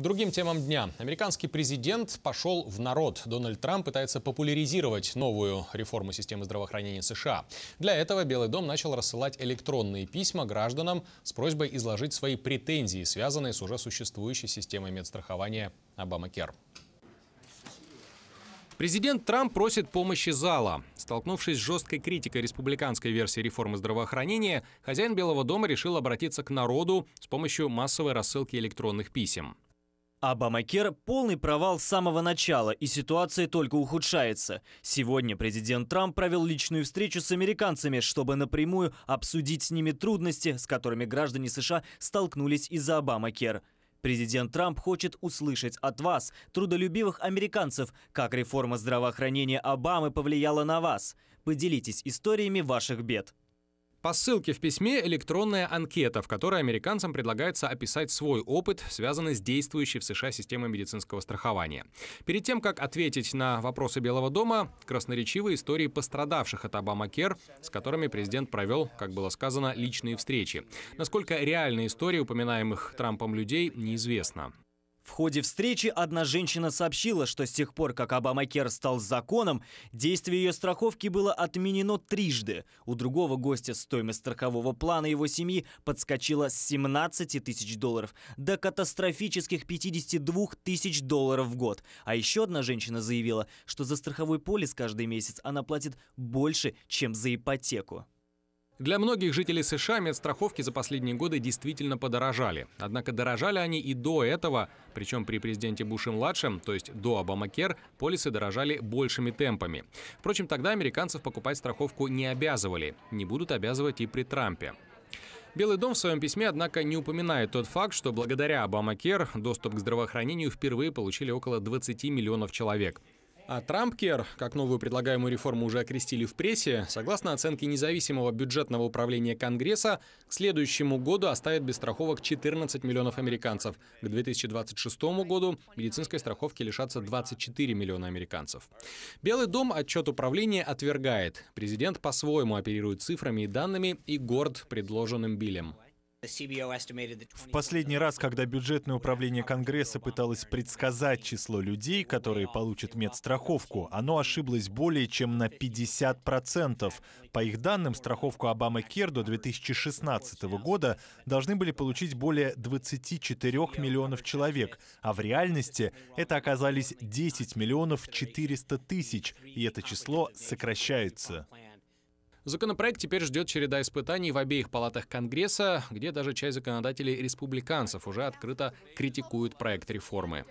другим темам дня. Американский президент пошел в народ. Дональд Трамп пытается популяризировать новую реформу системы здравоохранения США. Для этого Белый дом начал рассылать электронные письма гражданам с просьбой изложить свои претензии, связанные с уже существующей системой медстрахования Обамакер. Президент Трамп просит помощи зала. Столкнувшись с жесткой критикой республиканской версии реформы здравоохранения, хозяин Белого дома решил обратиться к народу с помощью массовой рассылки электронных писем. Обамакер – полный провал с самого начала, и ситуация только ухудшается. Сегодня президент Трамп провел личную встречу с американцами, чтобы напрямую обсудить с ними трудности, с которыми граждане США столкнулись из-за Обамакер. Президент Трамп хочет услышать от вас, трудолюбивых американцев, как реформа здравоохранения Обамы повлияла на вас. Поделитесь историями ваших бед. По ссылке в письме электронная анкета, в которой американцам предлагается описать свой опыт, связанный с действующей в США системой медицинского страхования. Перед тем, как ответить на вопросы Белого дома, красноречивые истории пострадавших от Обамакер, с которыми президент провел, как было сказано, личные встречи. Насколько реальные истории упоминаемых Трампом людей, неизвестно. В ходе встречи одна женщина сообщила, что с тех пор, как Обамакер стал законом, действие ее страховки было отменено трижды. У другого гостя стоимость страхового плана его семьи подскочила с 17 тысяч долларов до катастрофических 52 тысяч долларов в год. А еще одна женщина заявила, что за страховой полис каждый месяц она платит больше, чем за ипотеку. Для многих жителей США медстраховки за последние годы действительно подорожали. Однако дорожали они и до этого, причем при президенте Буше-младшем, то есть до Обамакер, полисы дорожали большими темпами. Впрочем, тогда американцев покупать страховку не обязывали, не будут обязывать и при Трампе. Белый дом в своем письме, однако, не упоминает тот факт, что благодаря Обамакер доступ к здравоохранению впервые получили около 20 миллионов человек. А Трампкер, как новую предлагаемую реформу уже окрестили в прессе, согласно оценке независимого бюджетного управления Конгресса, к следующему году оставит без страховок 14 миллионов американцев. К 2026 году медицинской страховки лишатся 24 миллиона американцев. Белый дом отчет управления отвергает. Президент по-своему оперирует цифрами и данными и горд предложенным Биллем. В последний раз, когда бюджетное управление Конгресса пыталось предсказать число людей, которые получат медстраховку, оно ошиблось более чем на 50%. По их данным, страховку Обама Кер до 2016 года должны были получить более 24 миллионов человек, а в реальности это оказались 10 миллионов 400 тысяч, и это число сокращается. Законопроект теперь ждет череда испытаний в обеих палатах Конгресса, где даже часть законодателей-республиканцев уже открыто критикуют проект реформы.